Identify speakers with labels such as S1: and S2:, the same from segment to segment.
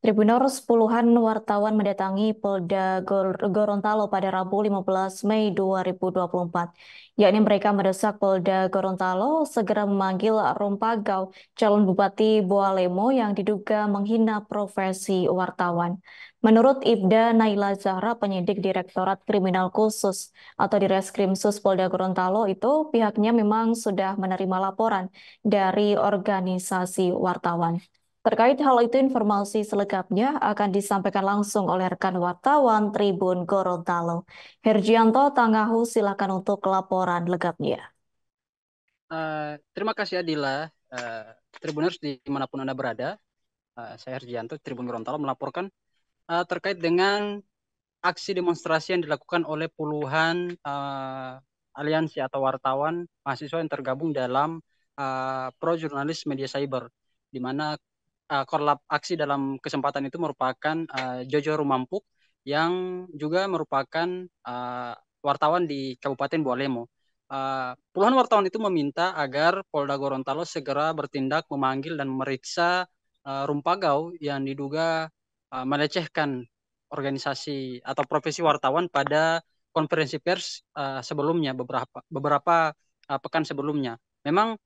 S1: Tribuners puluhan wartawan mendatangi Polda Gorontalo pada Rabu 15 Mei 2024, yakni mereka mendesak Polda Gorontalo segera memanggil Rompagau, calon Bupati Boalemo yang diduga menghina profesi wartawan. Menurut Ibda Naila Zahra, penyidik Direktorat Kriminal Khusus atau Sus Polda Gorontalo itu pihaknya memang sudah menerima laporan dari organisasi wartawan. Terkait hal itu informasi selengkapnya akan disampaikan langsung oleh rekan wartawan Tribun Gorontalo. Herjianto Tangahu silakan untuk laporan lengkapnya.
S2: Uh, terima kasih Adila. Uh, eh, Tribuners dimanapun Anda berada, uh, saya Herjianto, Tribun Gorontalo melaporkan uh, terkait dengan aksi demonstrasi yang dilakukan oleh puluhan uh, aliansi atau wartawan mahasiswa yang tergabung dalam uh, pro jurnalis media cyber di mana uh, korlap aksi dalam kesempatan itu merupakan uh, Jojo Rumampuk yang juga merupakan uh, wartawan di Kabupaten Bualemo. Uh, puluhan wartawan itu meminta agar Polda Gorontalo segera bertindak memanggil dan meriksa uh, Rumpagau yang diduga uh, melecehkan organisasi atau profesi wartawan pada konferensi pers uh, sebelumnya beberapa beberapa uh, pekan sebelumnya. Memang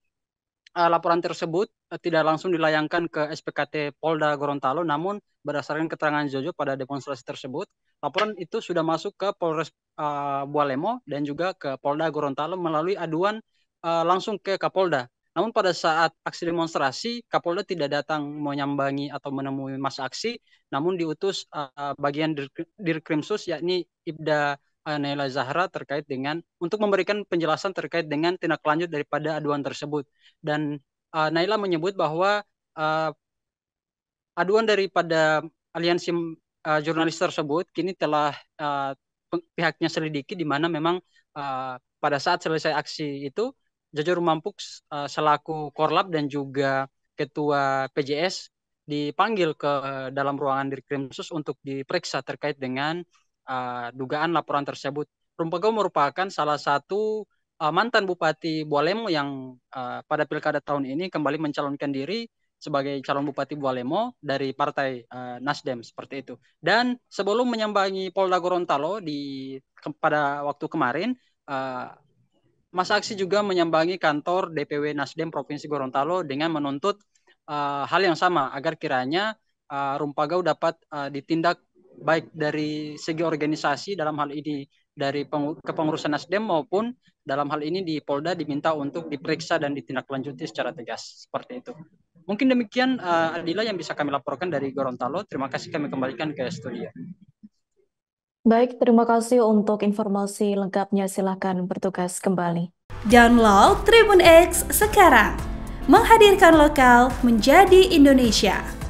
S2: uh, laporan tersebut uh, tidak langsung dilayangkan ke SPKT Polda Gorontalo, namun berdasarkan keterangan Jojo pada demonstrasi tersebut, laporan itu sudah masuk ke Polres uh, Bualemo dan juga ke Polda Gorontalo melalui aduan uh, langsung ke Kapolda. Namun pada saat aksi demonstrasi, Kapolda tidak datang menyambangi atau menemui masa aksi, namun diutus uh, bagian dir Dirkrimsus yakni Ibda Naila Zahra terkait dengan untuk memberikan penjelasan terkait dengan tindak lanjut daripada aduan tersebut dan uh, Naila menyebut bahwa uh, aduan daripada aliansi uh, jurnalis tersebut kini telah uh, pihaknya selidiki di mana memang uh, pada saat selesai aksi itu Jajur Mampuk uh, selaku Korlap dan juga ketua PJS dipanggil ke dalam ruangan Dirkrimsus untuk diperiksa terkait dengan Eh, dugaan laporan tersebut. Rumpago merupakan salah satu uh, mantan Bupati Bualemo yang uh, pada pilkada tahun ini kembali mencalonkan diri sebagai calon Bupati Bualemo dari Partai uh, Nasdem seperti itu. Dan sebelum menyambangi Polda Gorontalo di ke, pada waktu kemarin, uh, Mas aksi juga menyambangi kantor DPW Nasdem Provinsi Gorontalo dengan menuntut uh, hal yang sama agar kiranya uh, Rumpagau dapat uh, ditindak baik dari segi organisasi dalam hal ini dari kepengurusan Nasdem maupun dalam hal ini di Polda diminta untuk diperiksa dan ditindaklanjuti secara tegas seperti itu. Mungkin demikian uh, Adila yang bisa kami laporkan dari Gorontalo. Terima kasih kami kembalikan ke studio.
S1: Baik, terima kasih untuk informasi lengkapnya. Silahkan bertugas kembali. Download Tribun X sekarang. Menghadirkan lokal menjadi Indonesia.